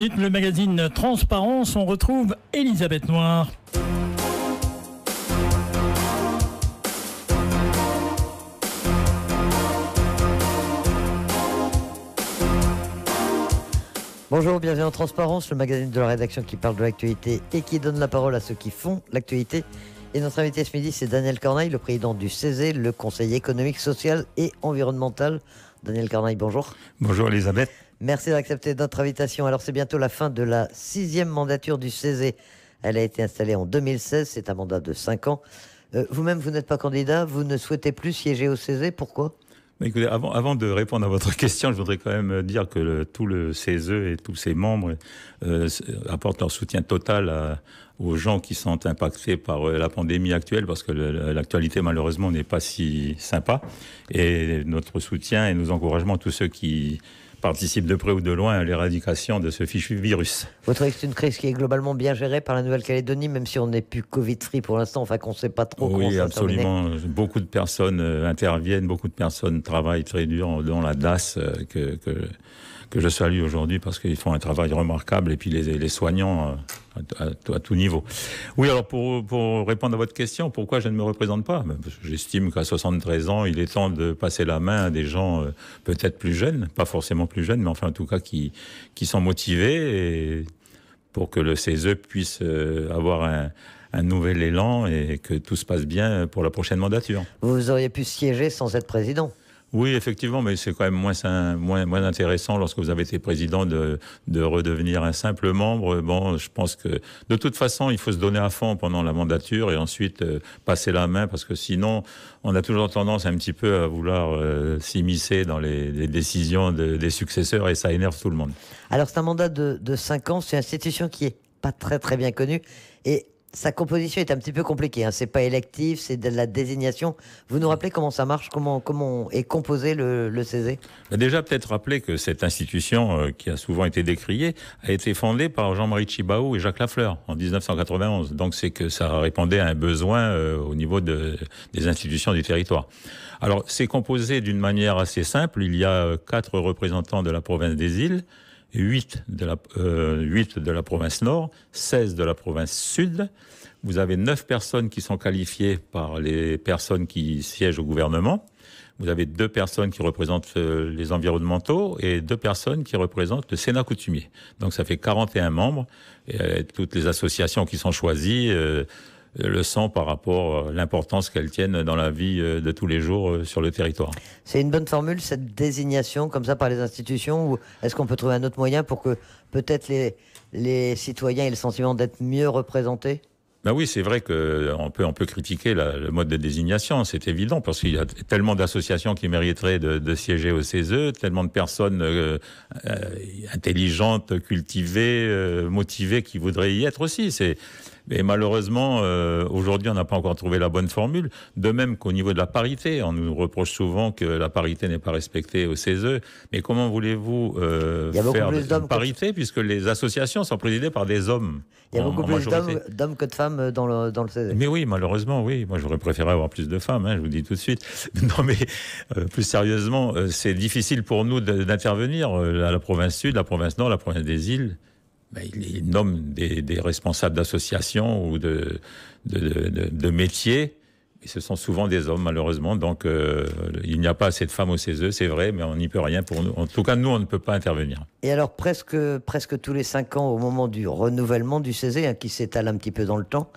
Le magazine Transparence, on retrouve Elisabeth Noir. Bonjour, bienvenue en Transparence, le magazine de la rédaction qui parle de l'actualité et qui donne la parole à ceux qui font l'actualité. Et notre invité ce midi, c'est Daniel Corneille, le président du CESE, le conseil économique, social et environnemental. Daniel Corneille, bonjour. Bonjour Elisabeth. Merci d'accepter notre invitation. Alors, c'est bientôt la fin de la sixième mandature du CESE. Elle a été installée en 2016. C'est un mandat de cinq ans. Euh, vous-même, vous, n'êtes pas candidat. Vous ne souhaitez plus siéger au CESE. Pourquoi Écoutez, avant, de répondre à votre question, je voudrais quand même dire que tout le CESE et tous ses membres euh, apportent leur soutien total à, aux gens qui sont impactés par euh, la pandémie actuelle, parce que l'actualité malheureusement n'est pas si sympa. Et notre soutien et nos encouragements à tous ceux qui participent de près ou de loin à l'éradication de ce fichu virus. Vous trouvez que c'est une crise qui est globalement bien gérée par la Nouvelle-Calédonie, même si on n'est plus Covid-free pour l'instant, enfin qu'on ne sait pas trop oui, comment Oui, absolument. Beaucoup de personnes euh, interviennent, beaucoup de personnes travaillent très dur dans la DAS euh, que, que que je salue aujourd'hui parce qu'ils font un travail remarquable et puis les, les soignants euh, à, tout niveau. Oui, alors pour, pour, répondre à votre question, pourquoi je ne me représente pas ben, J'estime qu'à 73 ans, il est temps de passer la main à des gens euh, peut-être plus jeunes, pas forcément plus jeunes, mais enfin en tout cas qui, qui sont motivés et pour que le CESE puisse euh, avoir un nouvel élan et que tout se passe bien pour la prochaine mandature. Vous auriez pu siéger sans être président oui, effectivement, mais c'est quand même moins, moins, moins intéressant lorsque vous avez été président de, de redevenir un simple membre. Bon, je pense que de toute façon, il faut se donner à fond pendant la mandature et ensuite euh, passer la main parce que sinon, on a toujours tendance un petit peu à vouloir euh, s'immiscer dans les, les décisions de, des successeurs et ça énerve tout le monde. Alors, c'est un mandat de, de 5 ans, c'est une institution qui est pas très très bien connue et sa composition est un petit peu compliquée. Hein. C'est pas électif, c'est de la désignation. Vous nous rappelez comment ça marche, comment, comment est composé le, le bah, Déjà, peut-être rappeler que cette institution, euh, qui a souvent été décriée, a été fondée par Jean-Marie Chibaou et Jacques Lafleur en 1991. Donc, c'est que ça répondait à un besoin euh, au niveau de, des institutions du territoire. Alors, c'est composé d'une manière assez simple. Il y a euh, quatre représentants de la province des îles. 8 de la, 8 euh, de la province nord, 16 de la province sud. Vous avez 9 personnes qui sont qualifiées par les personnes qui siègent au gouvernement. Vous avez deux personnes qui représentent euh, les environnementaux et deux personnes qui représentent le Sénat coutumier. Donc ça fait 41 membres et euh, toutes les associations qui sont choisies le sens par rapport à euh, l'importance qu'elles tiennent dans la vie euh, de tous les jours euh, sur le territoire. C'est une bonne formule, cette désignation comme ça par les institutions, ou est-ce qu'on peut trouver un autre moyen pour que peut-être les, les citoyens aient le sentiment d'être mieux représentés ben oui, c'est vrai qu'on peut, on peut critiquer le mode de désignation, c'est évident, parce qu'il y a tellement d'associations qui mériteraient de, siéger au CESE, tellement de personnes intelligentes, cultivées, motivées qui voudraient y être aussi. C'est mais malheureusement, euh, aujourd'hui, on n'a pas encore trouvé la bonne formule. De même qu'au niveau de la parité, on nous reproche souvent que la parité n'est pas respectée au CESE. Mais comment voulez-vous euh, faire une parité puisque les associations sont présidées par des hommes Il y a beaucoup plus d'hommes que de femmes dans le, CESE. E. Mais oui, malheureusement, oui. Moi, j'aurais préféré avoir plus de femmes, hein, je vous dis tout de suite. Non, mais euh, plus sérieusement, c'est difficile pour nous d'intervenir. à la province sud, la province nord, la province des îles. Ben, il, nomme des, responsables d'associations ou de, de, métiers. Et ce sont souvent des hommes, malheureusement. Donc, euh, il n'y a pas assez de femmes au CESE, c'est vrai, mais on n'y peut rien pour nous. En tout cas, nous, on ne peut pas intervenir. Et alors, presque, presque tous les cinq ans, au moment du renouvellement du CESE, hein, qui s'étale un petit peu dans le temps,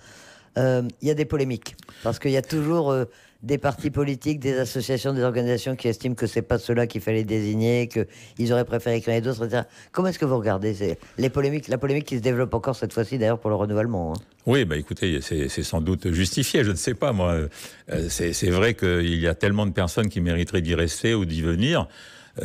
euh, il y a des polémiques. Parce qu'il y a toujours euh, des partis politiques, des associations, des organisations qui estiment que c'est pas cela qu'il fallait désigner, qu'ils auraient préféré créer d'autres, etc. Comment est-ce que vous regardez les polémiques, la polémique qui se développe encore cette fois-ci d'ailleurs pour le renouvellement hein Oui, bah écoutez, c'est sans doute justifié, je ne sais pas moi. Euh, c'est vrai qu'il y a tellement de personnes qui mériteraient d'y rester ou d'y venir.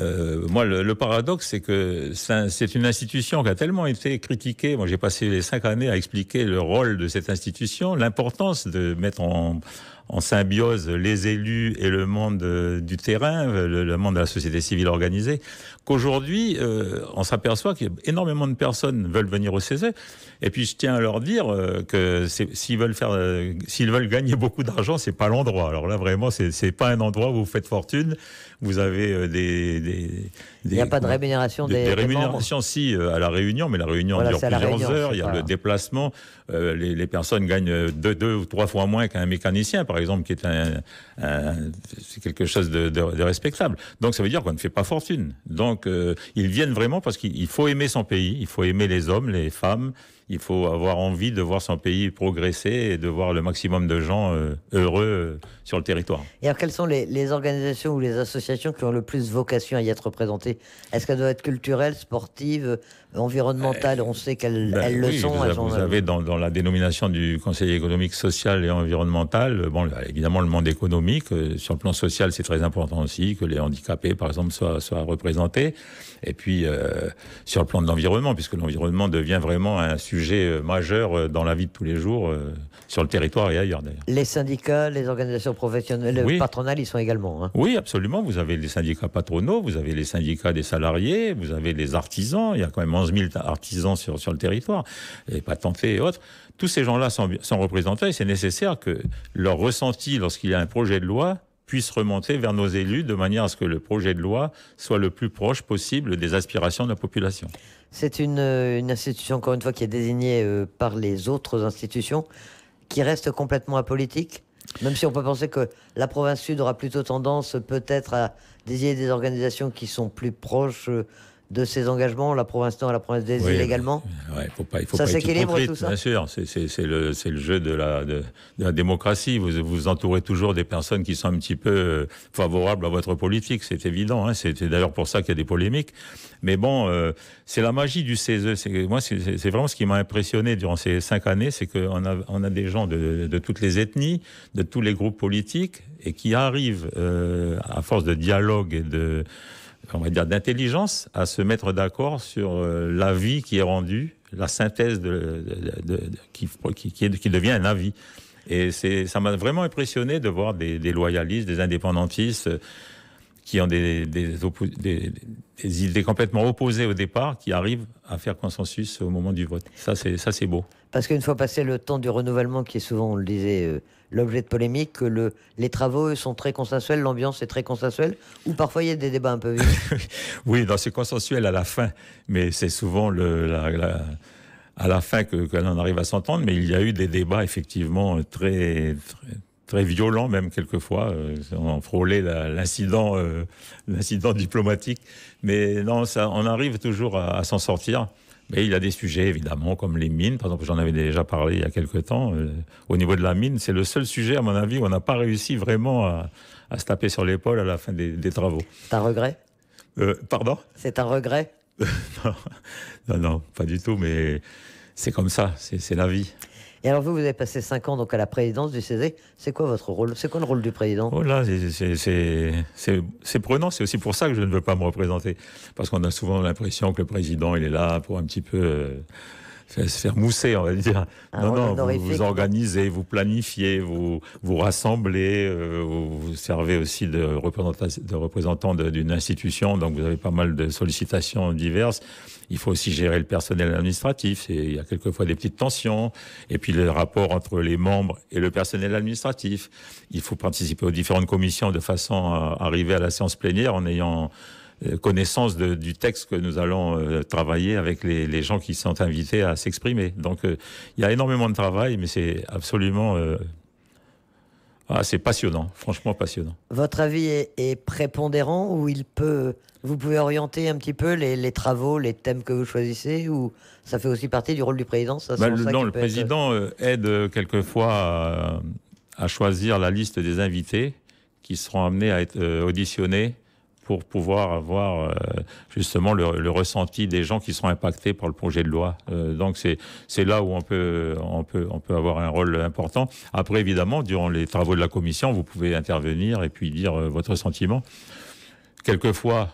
Euh, moi, le, le paradoxe, c'est que c'est une institution qui a tellement été critiquée. Moi, j'ai passé les cinq années à expliquer le rôle de cette institution, l'importance de mettre en, en symbiose les élus et le monde euh, du terrain, le, monde de la société civile organisée qu'aujourd'hui, euh, on s'aperçoit qu'il énormément de personnes veulent venir au CESE. Et puis, je tiens à leur dire euh, que s'ils veulent faire, euh, s'ils veulent gagner beaucoup d'argent, c'est pas l'endroit. Alors là, vraiment, c'est, c'est pas un endroit où vous faites fortune. Vous avez euh, des, des, Il n'y a pas de rémunération des, des, rémunérations, si, à la Réunion, mais la Réunion dure plusieurs heures. Il y a le déplacement. Les, les, personnes gagnent deux, deux, ou trois fois moins qu'un mécanicien, par exemple, qui est un, un, quelque chose de, de, de respectable. Donc, ça veut dire qu'on ne fait pas fortune. Donc, donc, ils viennent vraiment parce qu'il faut aimer son pays, il faut aimer les hommes, les femmes, il faut avoir envie de voir son pays progresser et de voir le maximum de gens euh, heureux euh, sur le territoire. Et alors, quelles sont les, les, organisations ou les associations qui ont le plus vocation à y être représentées Est-ce qu'elles doivent être culturelles, sportives, environnementales, on sait qu'elles ben le sont. Vous, vous avez dans, la dénomination du Conseil économique, social et environnemental, bon, évidemment le monde économique, euh, sur le plan social c'est très important aussi que les handicapés par exemple soient, représentés, et puis euh, sur le plan de l'environnement, puisque l'environnement devient vraiment un sujet euh, majeur dans la vie de tous les jours, sur le territoire et ailleurs d'ailleurs. Les syndicats, les organisations professionnelles, patronales, ils sont également. Hein. Oui, absolument, vous avez les syndicats patronaux, vous avez les syndicats des salariés, vous avez les artisans, il y a quand même 15 000 artisans sur, sur le territoire, et pas et autres. Tous ces gens-là sont, sont représentés. C'est nécessaire que leur ressenti lorsqu'il y a un projet de loi puisse remonter vers nos élus de manière à ce que le projet de loi soit le plus proche possible des aspirations de la population. C'est une, institution, encore une fois, qui est désignée euh, par les autres institutions, qui reste complètement apolitique, même si on peut penser que la province sud aura plutôt tendance peut-être à désigner des organisations qui sont plus proches. Euh, de ses engagements, la province nord et la province des îles également Ça s'équilibre tout ça Bien sûr, c'est le, le, jeu de la, la démocratie. Vous vous entourez toujours des personnes qui sont un petit peu euh, favorables à votre politique, c'est évident. Hein. C'est d'ailleurs pour ça qu'il y a des polémiques. Mais bon, euh, c'est la magie du e. CESE. Moi, c'est vraiment ce qui m'a impressionné durant ces cinq années, c'est qu'on a, on a des gens de, de, toutes les ethnies, de tous les groupes politiques, et qui arrivent, euh, à force de dialogue et de d'intelligence à se mettre d'accord sur euh, l'avis qui est rendu, la synthèse qui, devient un avis. Et ça m'a vraiment impressionné de voir des, des loyalistes, des indépendantistes euh, qui ont des, des, idées complètement opposées au départ, qui arrivent à faire consensus au moment du vote. Ça, c'est beau. Parce qu'une fois passé le temps du renouvellement, qui est souvent, on le disait, euh, l'objet de polémique, le, les travaux sont très consensuels, l'ambiance est très consensuelle, ou parfois il y a des débats un peu vifs. oui, dans c'est consensuel à la fin, mais c'est souvent le, à la fin que, arrive à s'entendre. Mais il y a eu des débats effectivement très très violent même quelquefois. on euh, frôlait l'incident, euh, l'incident diplomatique. Mais non, ça, on arrive toujours à, s'en sortir. Mais il y a des sujets, évidemment, comme les mines. Par exemple, j'en avais déjà parlé il y a quelques temps. Euh, au niveau de la mine, c'est le seul sujet, à mon avis, où on n'a pas réussi vraiment à, se taper sur l'épaule à la fin des, travaux. C'est un regret euh, Pardon C'est un regret non, non, pas du tout, mais c'est comme ça, c'est la vie alors vous, vous avez passé 5 ans donc à la présidence du CESE. C'est quoi votre rôle C'est quoi le rôle du président oh c'est prenant. C'est aussi pour ça que je ne veux pas me représenter. Parce qu'on a souvent l'impression que le président, il est là pour un petit peu... Euh, se faire mousser, on va dire. Ah, non, non, vous, organisez, vous planifiez, vous vous rassemblez, euh, vous, vous, servez aussi de, de représentants d'une institution, donc vous avez pas mal de sollicitations diverses. Il faut aussi gérer le personnel administratif, il y a quelquefois des petites tensions, et puis le rapport entre les membres et le personnel administratif. Il faut participer aux différentes commissions de façon à arriver à la séance plénière en ayant euh, connaissance du texte que nous allons euh, travailler avec les, gens qui sont invités à s'exprimer. Donc euh, il y a énormément de travail, mais c'est absolument... Ah, c'est passionnant, franchement passionnant. Votre avis est, prépondérant ou il peut, vous pouvez orienter un petit peu les, travaux, les thèmes que vous choisissez ou ça fait aussi partie du rôle du président ben, le, le président aide quelquefois à, choisir la liste des invités qui seront amenés à être auditionnés pour pouvoir avoir euh, justement le, ressenti des gens qui seront impactés par le projet de loi. Euh, donc c'est là où on peut, on, peut, on peut avoir un rôle important. Après, évidemment, durant les travaux de la commission, vous pouvez intervenir et puis dire euh, votre sentiment. Quelquefois,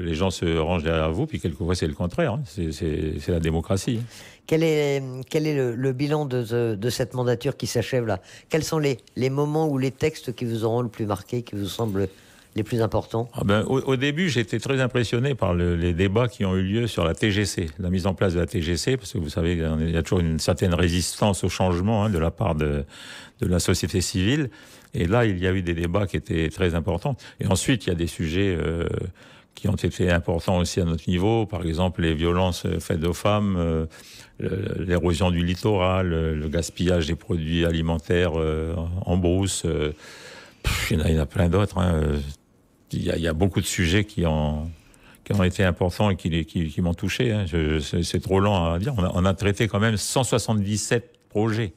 les gens se rangent derrière vous, puis quelquefois c'est le contraire. Hein. C'est la démocratie. Hein. Quel est, quel est le, bilan de, de, cette mandature qui s'achève là Quels sont les, les moments ou les textes qui vous auront le plus marqué, qui vous semblent les plus importants ah ben, au, début, j'étais très impressionné par les débats qui ont eu lieu sur la TGC, la mise en place de la TGC, parce que vous savez, il y a toujours une certaine résistance au changement hein, de la part de, la société civile. Et là, il y a eu des débats qui étaient très importants. Et ensuite, il y a des sujets euh, qui ont été importants aussi à notre niveau, par exemple les violences faites aux femmes, euh, l'érosion du littoral, le, gaspillage des produits alimentaires euh, en brousse. il, y en a, plein d'autres. Hein, il y, a, beaucoup de sujets qui ont ont été importants et qui, m'ont touché. Hein. C'est trop lent à dire. On a, traité quand même 177 projets.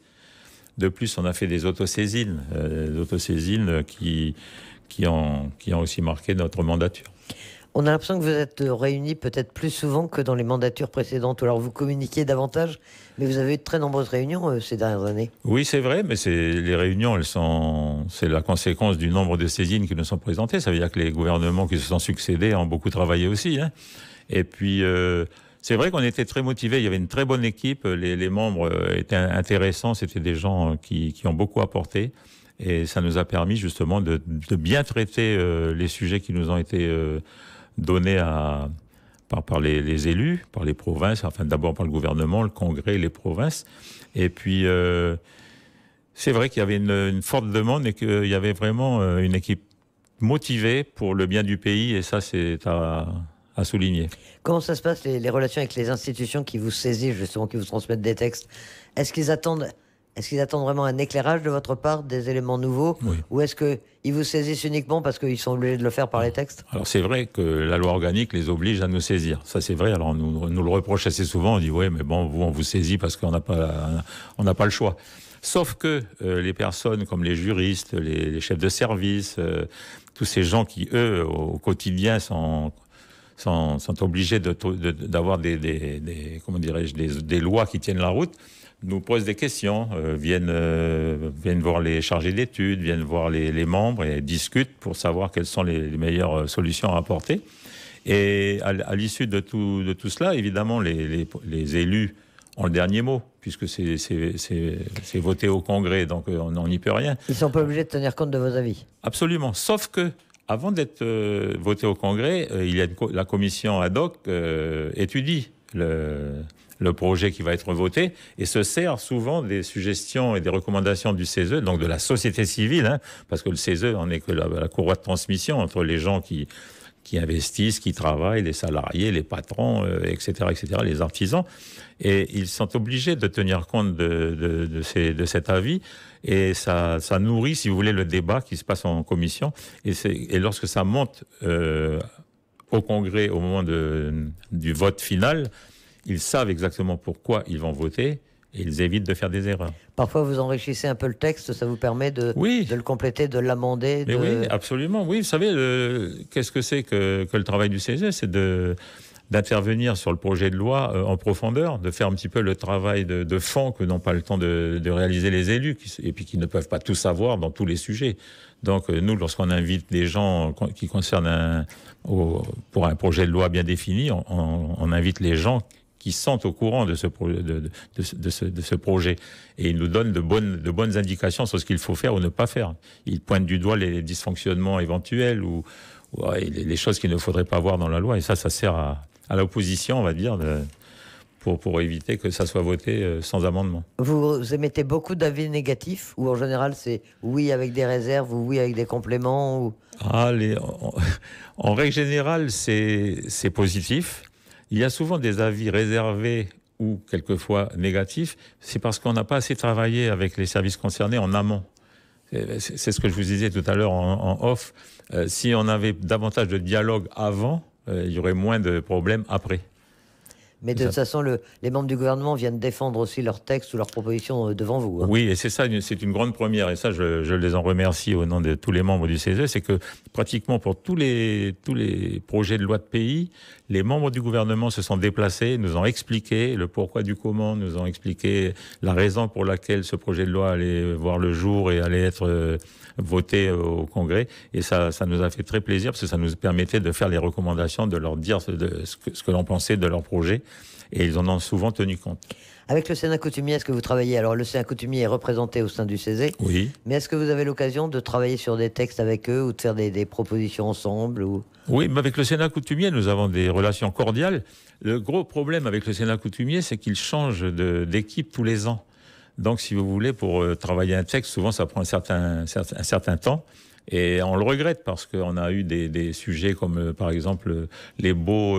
De plus, on a fait des autosaisines, euh, des qui, qui, ont, qui ont aussi marqué notre mandature. On a l'impression que vous êtes réunis peut-être plus souvent que dans les mandatures précédentes, ou alors vous communiquez davantage, mais vous avez eu de très nombreuses réunions euh, ces dernières années. Oui, c'est vrai, mais les réunions, elles sont, c'est la conséquence du nombre de saisines qui nous sont présentées. Ça veut dire que les gouvernements qui se sont succédés ont beaucoup travaillé aussi. Hein. Et puis, euh, c'est vrai qu'on était très motivés. Il y avait une très bonne équipe. Les, membres euh, étaient intéressants. C'était des gens qui, ont beaucoup apporté. Et ça nous a permis justement de, bien traiter les sujets qui nous ont été donné à, par, par les, les, élus, par les provinces, enfin d'abord par le gouvernement, le Congrès, les provinces. Et puis, euh, c'est vrai qu'il y avait une, forte demande et qu'il y avait vraiment euh, une équipe motivée pour le bien du pays, et ça, c'est à, souligner. Comment ça se passe, les, les relations avec les institutions qui vous saisissent, justement, qui vous transmettent des textes Est-ce qu'ils attendent est-ce qu'ils attendent vraiment un éclairage de votre part, des éléments nouveaux Ou est-ce qu'ils vous saisissent uniquement parce qu'ils sont obligés de le faire par les textes Alors c'est vrai que la loi organique les oblige à nous saisir. Ça c'est vrai. Alors on nous, le reproche assez souvent. On dit oui, mais bon, vous, on vous saisit parce qu'on n'a pas, pas le choix. Sauf que euh, les personnes comme les juristes, les, chefs de service, euh, tous ces gens qui, eux, au quotidien, sont sont, obligés d'avoir des, des lois qui tiennent la route, nous posent des questions, euh, viennent, euh, viennent voir les chargés d'études, viennent voir les, membres et discutent pour savoir quelles sont les, meilleures euh, solutions à apporter. Et à, l'issue de tout, cela, évidemment, les, élus ont le dernier mot, puisque c'est voté au Congrès, donc on n'y peut rien. Ils ne sont pas obligés de tenir compte de vos avis. Absolument, sauf que avant d'être voté au Congrès, la commission ad hoc étudie le, le projet qui va être voté et se sert souvent des suggestions et des recommandations du CESE, donc de la société civile, hein, parce que le CESE en est que la, courroie de transmission entre les gens qui, qui investissent, qui travaillent, les salariés, les patrons, etc., euh, etc., les artisans. Et ils sont obligés de tenir compte de, de, de, ces, de cet avis. Et ça, ça, nourrit, si vous voulez, le débat qui se passe en commission. Et, et lorsque ça monte euh, au Congrès au moment du vote final, ils savent exactement pourquoi ils vont voter. Et ils évitent de faire des erreurs. Parfois, vous enrichissez un peu le texte, ça vous permet de, oui. de le compléter, de l'amender. Oui, absolument. Oui, vous savez, qu'est-ce que c'est que, le travail du CESE C'est de, d'intervenir sur le projet de loi euh, en profondeur, de faire un petit peu le travail de, de fond que n'ont pas le temps de, de réaliser les élus, qui, et puis qui ne peuvent pas tout savoir dans tous les sujets. Donc euh, nous, lorsqu'on invite des gens qui concernent un, pour un projet de loi bien défini, on, on, invite les gens qui sont au courant de ce, de, de, ce, de, ce, projet. Et ils nous donnent de bonnes, de bonnes indications sur ce qu'il faut faire ou ne pas faire. Ils pointent du doigt les dysfonctionnements éventuels ou, les, choses qu'il ne faudrait pas voir dans la loi. Et ça, ça sert à, à l'opposition, on va dire, pour, pour, éviter que ça soit voté euh, sans amendement. Vous émettez beaucoup d'avis négatifs ou en général c'est oui avec des réserves ou oui avec des compléments ou... Allez, ah, en, règle générale, c'est positif. Il y a souvent des avis réservés ou quelquefois négatifs. C'est parce qu'on n'a pas assez travaillé avec les services concernés en amont. Ben, c'est ce que je vous disais tout à l'heure en, off. Euh, si on avait davantage de dialogue avant, euh, il y aurait moins de problèmes après. Mais de toute façon, le, les membres du gouvernement viennent défendre aussi leurs textes ou leurs propositions euh, devant vous. Hein. Oui, et c'est ça, c'est une grande première. Et ça, je, je, les en remercie au nom de tous les membres du CESE. C'est que pratiquement pour tous les, tous les projets de loi de pays, les membres du gouvernement se sont déplacés, nous ont expliqué le pourquoi du comment, nous ont expliqué la raison pour laquelle ce projet de loi allait voir le jour et allait être euh, voté au Congrès. Et ça, ça nous a fait très plaisir parce que ça nous permettait de faire les recommandations, de leur dire ce que, ce que l'on pensait de leur projet et ils en ont souvent tenu compte. Avec le Sénat coutumier, est-ce que vous travaillez Alors, le Sénat coutumier est représenté au sein du CESE. Oui. Mais est-ce que vous avez l'occasion de travailler sur des textes avec eux ou de faire des, propositions ensemble Oui, mais avec le Sénat coutumier, nous avons des relations cordiales. Le gros problème avec le Sénat coutumier, c'est qu'il change d'équipe tous les ans. Donc, si vous voulez, pour euh, travailler un texte, souvent, ça prend un certain, un certain temps. Et on le regrette parce qu'on a eu des, sujets comme euh, par exemple euh, les beaux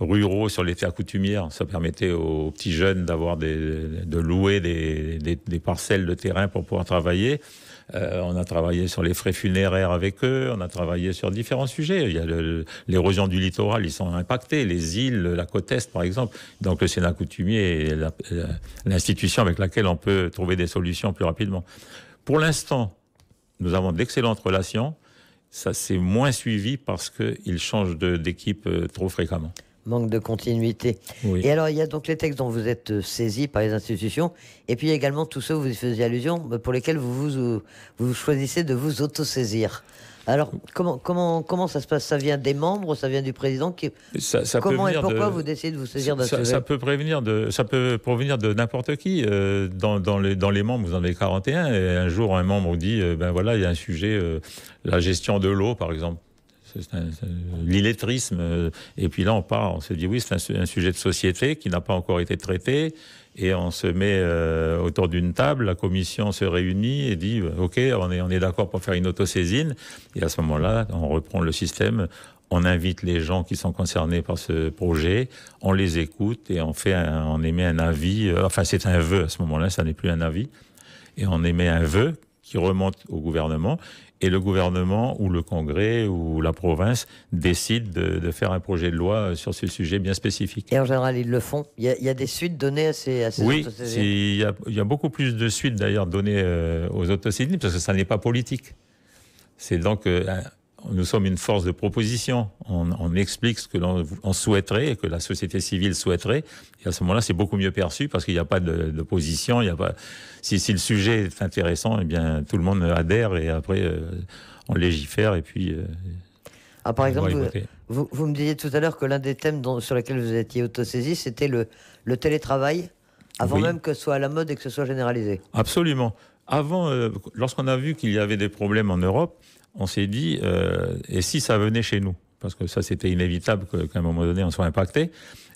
ruraux sur les terres coutumières. Ça permettait aux petits jeunes d'avoir de louer des, parcelles de terrain pour pouvoir travailler. Euh, on a travaillé sur les frais funéraires avec eux, on a travaillé sur différents sujets. Il y a l'érosion du littoral, ils sont impactés, les îles, la côte Est par exemple. Donc le Sénat coutumier est l'institution avec laquelle on peut trouver des solutions plus rapidement. Pour l'instant, nous avons d'excellentes relations. Ça, s'est moins suivi parce qu'ils changent d'équipe euh, trop fréquemment manque de continuité. Et alors, il y a donc les textes dont vous êtes euh, saisis par les institutions, et puis il y a également tous ceux, vous y faisiez allusion, euh, pour lesquels vous, euh, vous, choisissez de vous auto-saisir. Alors, comment, ça se passe Ça vient des membres Ça vient du président qui... ça, Comment et pourquoi vous décidez de vous saisir d'un ça, ça, peut prévenir de, ça peut provenir de n'importe qui. dans, les, membres, vous en avez 41, et un jour, un membre vous dit, ben voilà, il y a un sujet, la gestion de l'eau, par exemple l'illettrisme. Euh, et puis là, on part, on se dit oui, c'est un, sujet de société qui n'a pas encore été traité. Et on se met euh, autour d'une table, la commission se réunit et dit euh, OK, on est, on est d'accord pour faire une autosaisine. Et à ce moment-là, on reprend le système. On invite les gens qui sont concernés par ce projet, on les écoute et on fait, on émet un avis. enfin, c'est un vœu à ce moment-là, ça n'est plus un avis, et on émet un vœu qui remonte au gouvernement et le gouvernement ou le Congrès ou la province décide de, faire un projet de loi euh, sur ce sujet bien spécifique. Et en général, ils le font. Il y a, des suites données à ces, à oui, il y, a, beaucoup plus de suites d'ailleurs données euh, aux autosaisines parce que ça n'est pas politique. C'est donc euh, nous sommes une force de proposition. On, explique ce que l'on souhaiterait que la société civile souhaiterait. Et à ce moment-là, c'est beaucoup mieux perçu parce qu'il n'y a pas de, position. Il y a pas... Si, le sujet est intéressant, eh bien, tout le monde adhère et après, euh, on légifère et puis. Euh, ah, par exemple, vous, me disiez tout à l'heure que l'un des thèmes sur lesquels vous étiez autosaisi, c'était le, télétravail, avant même que ce soit à la mode et que ce soit généralisé. Absolument. Avant, euh, lorsqu'on a vu qu'il y avait des problèmes en Europe, on s'est dit, euh, et si ça venait chez nous Parce que ça, c'était inévitable qu'à un moment donné, on soit impacté.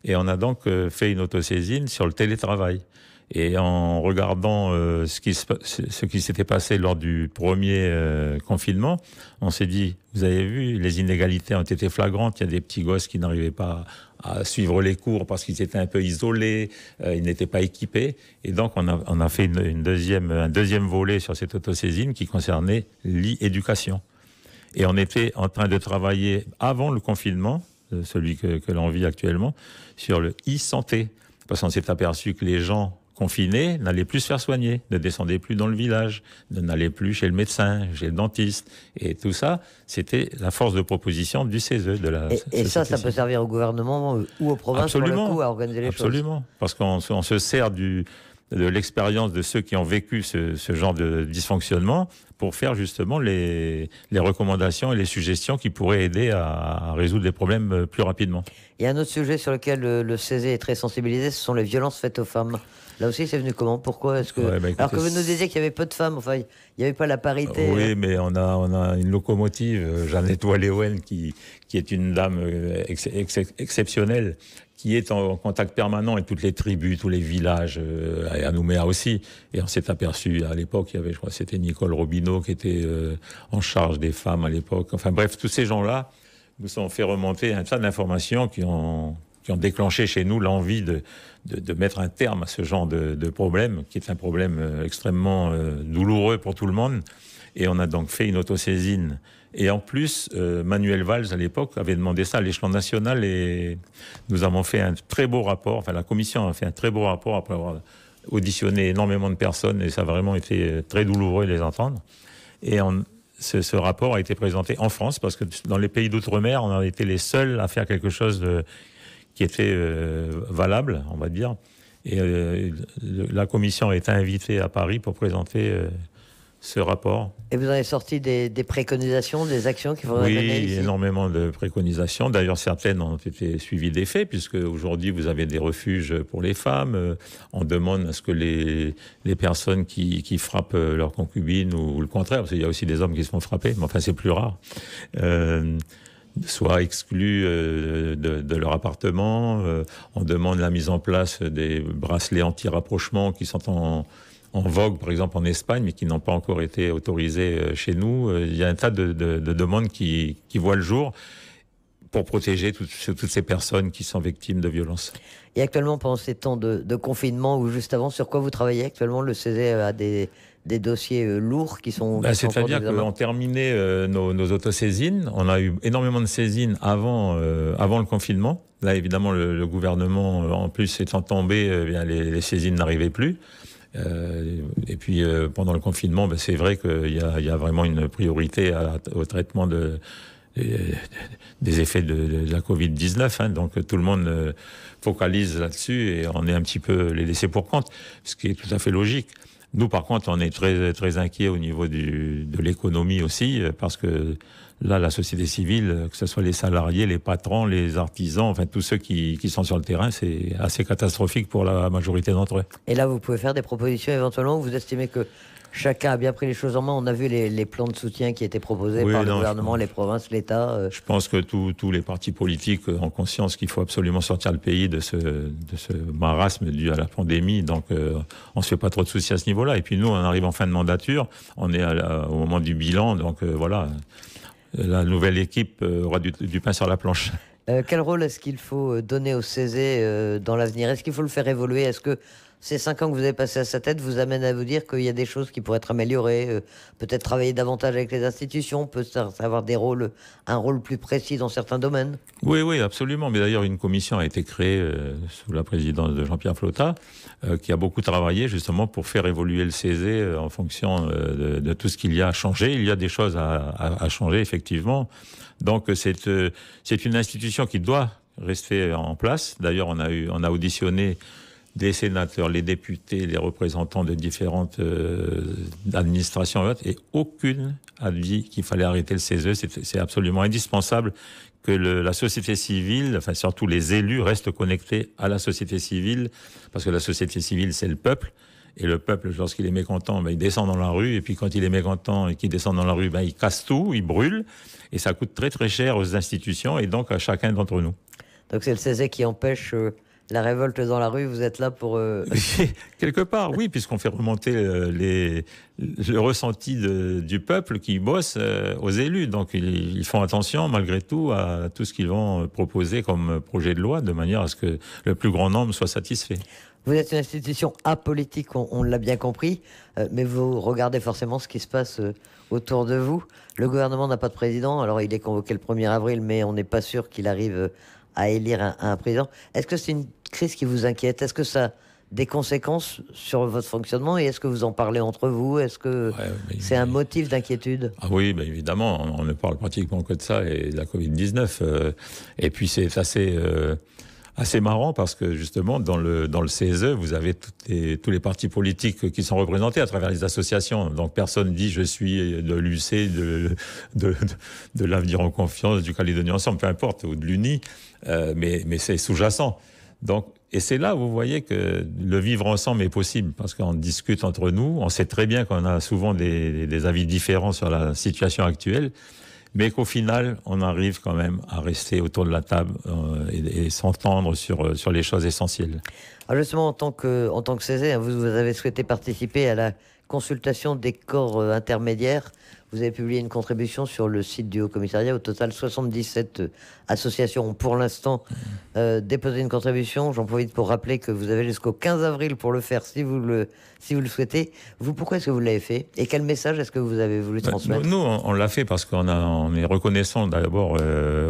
Et on a donc euh, fait une autosaisine sur le télétravail. Et en regardant euh, ce qui, s'était passé lors du premier confinement, on s'est dit, vous avez vu, les inégalités ont été flagrantes. Il y a des petits gosses qui n'arrivaient pas à suivre les cours parce qu'ils étaient un peu isolés, ils n'étaient pas équipés. Et donc, on a, fait une, deuxième, un deuxième volet sur cette autosaisine qui concernait l'éducation. Et on était en train de travailler avant le confinement, euh, celui que, l'on vit actuellement, sur le e-santé. Parce qu'on s'est aperçu que les gens confinés n'allaient plus se faire soigner, ne descendaient plus dans le village, n'allaient plus chez le médecin, chez le dentiste. Et tout ça, c'était la force de proposition du CESE. De la, et, ça, ça peut servir au gouvernement ou aux provinces pour à organiser les choses. Absolument. Parce qu'on se sert du, de l'expérience de ceux qui ont vécu ce, ce genre de dysfonctionnement pour faire justement les, recommandations et les suggestions qui pourraient aider à, résoudre les problèmes euh, plus rapidement. Il y a un autre sujet sur lequel le, le est très sensibilisé, ce sont les violences faites aux femmes. Là aussi, c'est venu comment Pourquoi est-ce que bah, alors que vous nous disiez qu'il y avait peu de femmes, enfin, il n'y avait pas la parité. oui, euh. mais on a on a une locomotive, euh, Jeannette Walléouen, qui qui est une dame euh, exceptionnelle, qui est en, contact permanent avec toutes les tribus, tous les villages, et à Nouméa aussi. Et on s'est aperçu, à l'époque, il y avait, je crois, c'était Nicole Robineau qui était en charge des femmes à l'époque. Enfin bref, tous ces gens-là nous ont fait remonter un tas d'informations qui ont qui ont déclenché chez nous l'envie de, de, mettre un terme à ce genre de, de problème, qui est un problème euh, extrêmement euh, douloureux pour tout le monde. Et on a donc fait une autosaisine. Et en plus, euh, Manuel Valls, à l'époque, avait demandé ça à l'échelon national et nous avons fait un très beau rapport, enfin la commission a fait un très beau rapport après avoir auditionné énormément de personnes et ça a vraiment été très douloureux de les entendre. Et ce, ce, rapport a été présenté en France parce que dans les pays d'outre-mer, on a été les seuls à faire quelque chose de, qui était euh, valable, on va dire. Et euh, la commission a été invitée à Paris pour présenter euh, ce rapport. Et vous avez sorti des, préconisations, des actions qu'il faudrait oui, mener ici. énormément de préconisations. D'ailleurs, certaines ont été suivies des faits, puisque aujourd'hui, vous avez des refuges pour les femmes. On demande à ce que les, personnes qui, frappent leur concubine, ou, le contraire, parce qu'il y a aussi des hommes qui se font frapper, mais enfin, c'est plus rare. Euh, soient exclus euh, de, leur appartement. Euh, on demande la mise en place des bracelets anti-rapprochement qui sont en, vogue, par exemple en Espagne, mais qui n'ont pas encore été autorisés euh, chez nous. Il y a un tas de, demandes qui, voient le jour pour protéger toutes, ces personnes qui sont victimes de violences. Et actuellement, pendant ces temps de, confinement ou juste avant, sur quoi vous travaillez actuellement Le CESE a des des dossiers euh, lourds qui sont. Bah, C'est-à-dire qu'on terminait euh, nos, nos autosaisines. On a eu énormément de saisines avant, euh, avant le confinement. Là, évidemment, le, gouvernement, en plus, étant tombé, eh les, saisines n'arrivaient plus. et puis, pendant le confinement, bah, c'est vrai qu'il y, a, vraiment une priorité au traitement de, des effets de, la Covid-19. Hein. Donc tout le monde focalise là-dessus et on est un petit peu les laissés pour compte, ce qui est tout à fait logique. Nous, par contre, on est très, très inquiets au niveau de l'économie aussi, euh, parce que là, la société civile, euh, que ce soit les salariés, les patrons, les artisans, enfin tous ceux qui, qui sont sur le terrain, c'est assez catastrophique pour la majorité d'entre eux. Et là, vous pouvez faire des propositions éventuellement où vous estimez que chacun a bien pris les choses en main. On a vu les, plans de soutien qui étaient proposés par le gouvernement, les provinces, l'État. Euh. Je pense que tous les partis politiques ont euh, conscience qu'il faut absolument sortir le pays de ce, ce marasme dû à la pandémie. Donc, euh, on ne se fait pas trop de soucis à ce niveau-là. Et puis, nous, on arrive en fin de mandature. On est au moment du bilan. Donc, voilà. La nouvelle équipe aura du, pain sur la planche. quel rôle est-ce qu'il faut donner au Césé dans l'avenir Est-ce qu'il faut le faire évoluer Est-ce que ces cinq ans que vous avez passé à sa tête vous amènent à vous dire qu'il y a des choses qui pourraient être améliorées, euh, peut-être travailler davantage avec les institutions, peut-être avoir des rôles, un rôle plus précis dans certains domaines. Oui, oui, absolument. Mais d'ailleurs, une commission a été créée euh, sous la présidence de Jean-Pierre Flotta, euh, qui a beaucoup travaillé justement pour faire évoluer le CESE en fonction de, tout ce qu'il y a à changer. Il y a des choses à, changer, effectivement. Donc, c'est c'est une institution qui doit rester en place. D'ailleurs, on a eu, on a auditionné des sénateurs, les députés, les représentants de différentes euh, administrations et aucune a dit qu'il fallait arrêter le e. CESE. C'est absolument indispensable que la société civile, enfin surtout les élus, restent connectés à la société civile, parce que la société civile, c'est le peuple. Et le peuple, lorsqu'il est mécontent, ben, il descend dans la rue. Et puis quand il est mécontent et qu'il descend dans la rue, ben, il casse tout, il brûle. Et ça coûte très très cher aux institutions et donc à chacun d'entre nous. Donc c'est le CESE qui empêche... Euh, la révolte dans la rue, vous êtes là pour... Euh, quelque part, oui, puisqu'on fait remonter euh, les, le ressenti du peuple qui bosse euh, aux élus. Donc ils, font attention malgré tout à tout ce qu'ils vont proposer comme projet de loi, de manière à ce que le plus grand nombre soit satisfait. Vous êtes une institution apolitique, on, l'a bien compris, mais vous regardez forcément ce qui se passe autour de vous. Le gouvernement n'a pas de président, alors il est convoqué le 1er avril, mais on n'est pas sûr qu'il arrive à élire un, un président. Est-ce que c'est une crise qui vous inquiète Est-ce que ça a des conséquences sur votre fonctionnement et est-ce que vous en parlez entre vous Est-ce que c'est un motif d'inquiétude Ah oui, évidemment, on ne parle pratiquement que de ça et de la Covid-19. Euh, et puis c'est assez assez marrant parce que justement dans le dans le CSE vous avez tous tous les partis politiques qui sont représentés à travers les associations. Donc personne dit je suis de l'UC, de de, de l'avenir en confiance, du Calédonie ensemble, peu importe, ou de l'UNI, euh, mais mais c'est sous-jacent. Donc et c'est là vous voyez que le vivre ensemble est possible, parce qu'on discute entre nous, on sait très bien qu'on a souvent des, des avis différents sur la situation actuelle, mais qu'au final, on arrive quand même à rester autour de la table euh, et, et s'entendre sur, euh, sur les choses essentielles. Alors ah, justement, en tant que, en tant que Césaire, hein, vous, avez souhaité participer à la consultation des corps euh, intermédiaires. Vous avez publié une contribution sur le site du Haut-Commissariat. Au total, 77 euh, associations ont pour l'instant euh, déposé une contribution. J'en profite pour rappeler que vous avez jusqu'au 15 avril pour le faire si vous le, si vous le souhaitez. Vous, pourquoi est-ce que vous l'avez fait Et quel message est-ce que vous avez voulu bah, transmettre Nous, on, l'a fait parce qu'on est reconnaissant d'abord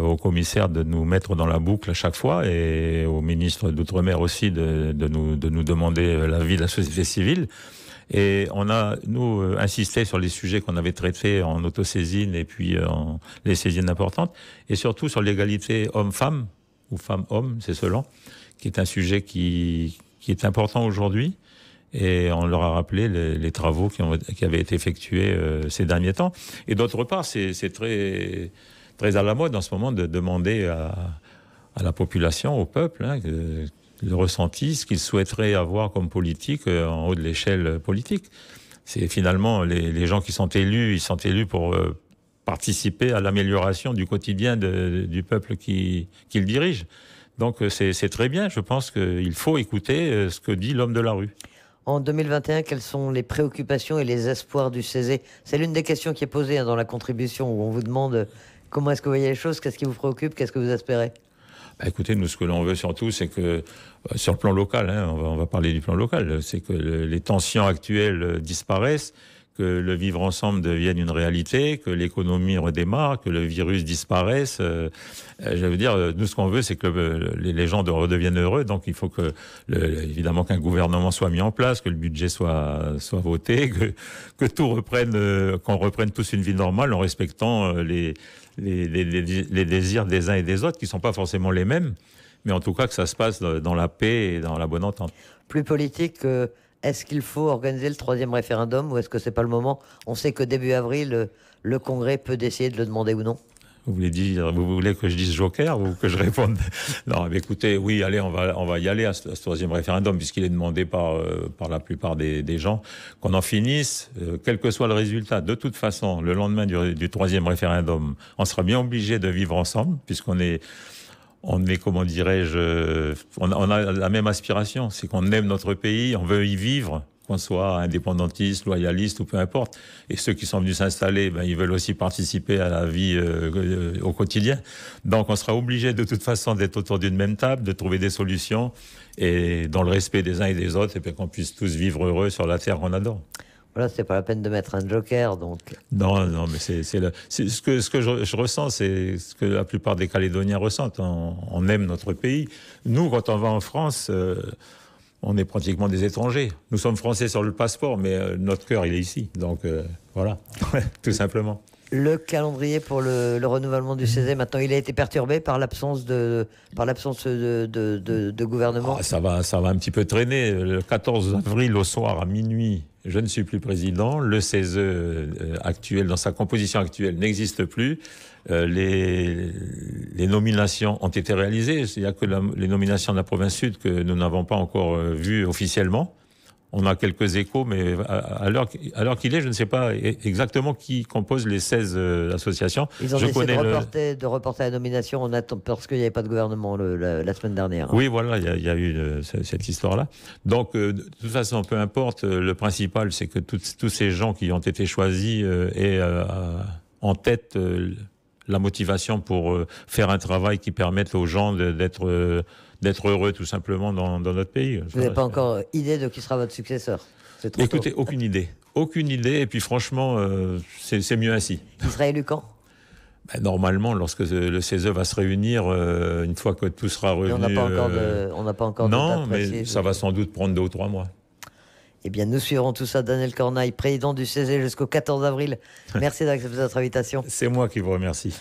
au commissaire de nous mettre dans la boucle à chaque fois et au ministre d'Outre-mer aussi de, de nous, de nous demander euh, l'avis de la société civile. Et on a, nous, euh, insisté sur les sujets qu'on avait traités en autosaisine et puis euh, en les saisines importantes, et surtout sur l'égalité homme-femme, ou femme-homme, c'est selon, qui est un sujet qui, qui est important aujourd'hui. Et on leur a rappelé les, travaux qui, ont, qui, avaient été effectués ces derniers temps. Et d'autre part, c'est très, très à la mode en ce moment de demander à, à la population, au peuple, hein, le ressenti, ce qu'ils souhaiteraient avoir comme politique euh, en haut de l'échelle politique. C'est finalement les, gens qui sont élus, ils sont élus pour euh, participer à l'amélioration du quotidien du peuple qu'ils dirigent. Donc euh, c'est très bien, je pense qu'il faut écouter ce que dit l'homme de la rue. En 2021, quelles sont les préoccupations et les espoirs du Césé C'est l'une des questions qui est posée hein, dans la contribution où on vous demande comment est-ce que vous voyez les choses, qu'est-ce qui vous préoccupe, qu'est-ce que vous espérez bah, écoutez, nous, ce que l'on veut surtout, c'est que, euh, sur le plan local, hein, on, va, parler du plan local, c'est que les tensions actuelles euh, disparaissent, que le vivre ensemble devienne une réalité, que l'économie redémarre, que le virus disparaisse. Euh, euh, je veux dire, euh, nous ce qu'on veut, c'est que les gens redeviennent heureux. Donc il faut que, évidemment, qu'un gouvernement soit mis en place, que le budget soit soit voté, que que tout reprenne, qu'on reprenne tous une vie normale en respectant les les, les, désirs des uns et des autres qui ne sont pas forcément les mêmes, mais en tout cas que ça se passe dans la paix et dans la bonne entente. Plus politique. que est-ce qu'il faut organiser le troisième référendum ou est-ce que c'est pas le moment On sait que début avril, euh, le, Congrès peut décider de le demander ou non. Vous voulez dire, vous voulez que je dise Joker ou que je réponde Non, mais écoutez, oui, allez, on va, on va y aller à ce, troisième référendum puisqu'il est demandé par euh, par la plupart des, gens qu'on en finisse, euh, quel que soit le résultat. De toute façon, le lendemain du, du troisième référendum, on sera bien obligé de vivre ensemble puisqu'on est on est, comment dirais-je, on, a la même aspiration, c'est qu'on aime notre pays, on veut y vivre, qu'on soit indépendantiste, loyaliste ou peu importe. Et ceux qui sont venus s'installer, ben, ils veulent aussi participer à la vie euh, au quotidien. Donc on sera obligé de toute façon d'être autour d'une même table, de trouver des solutions et dans le respect des uns et des autres, et qu'on puisse tous vivre heureux sur la terre qu'on adore. Voilà, c'est pas la peine de mettre un joker, donc. Non, non, mais c'est ce que, ce que je, ressens, c'est ce que la plupart des Calédoniens ressentent. On, aime notre pays. Nous, quand on va en France, euh, on est pratiquement des étrangers. Nous sommes français sur le passeport, mais euh, notre cœur, il est ici. Donc euh, voilà, tout simplement. Le calendrier pour le, renouvellement du Césaire, maintenant, il a été perturbé par l'absence de, par l'absence de, de, de, de, gouvernement. Ah, ça va, ça va un petit peu traîner. Le 14 avril au soir à minuit, je ne suis plus président, le CESE euh, actuel, dans sa composition actuelle, n'existe plus. Euh, les, nominations ont été réalisées, Il y a que les nominations de la province sud que nous n'avons pas encore euh, vues officiellement, on a quelques échos, mais à, l'heure qu'il est, je ne sais pas e, exactement qui compose les 16 euh, associations. Ils ont je connais de, reporter, la nomination on attend, parce qu'il n'y avait pas de gouvernement la, semaine dernière. Hein. Oui, voilà, il y, a eu euh, cette histoire-là. Donc, euh, de toute façon, peu importe, le principal, c'est que tous ces gens qui ont été choisis aient en tête la motivation pour faire un travail qui permette aux gens d'être d'être heureux tout simplement dans, notre pays. Vous n'avez pas encore euh, idée de qui sera votre successeur Écoutez, aucune idée. Aucune idée, et puis franchement, euh, c'est mieux ainsi. Il sera élu quand ben, normalement, lorsque le CESE va se réunir, euh, une fois que tout sera revenu... on n'a pas encore de... Non, mais ça va sans doute prendre deux ou trois mois. Eh bien, nous suivrons tout ça. Daniel Cornaille, président du CESE jusqu'au 14 avril. Merci d'accepter notre invitation. C'est moi qui vous remercie.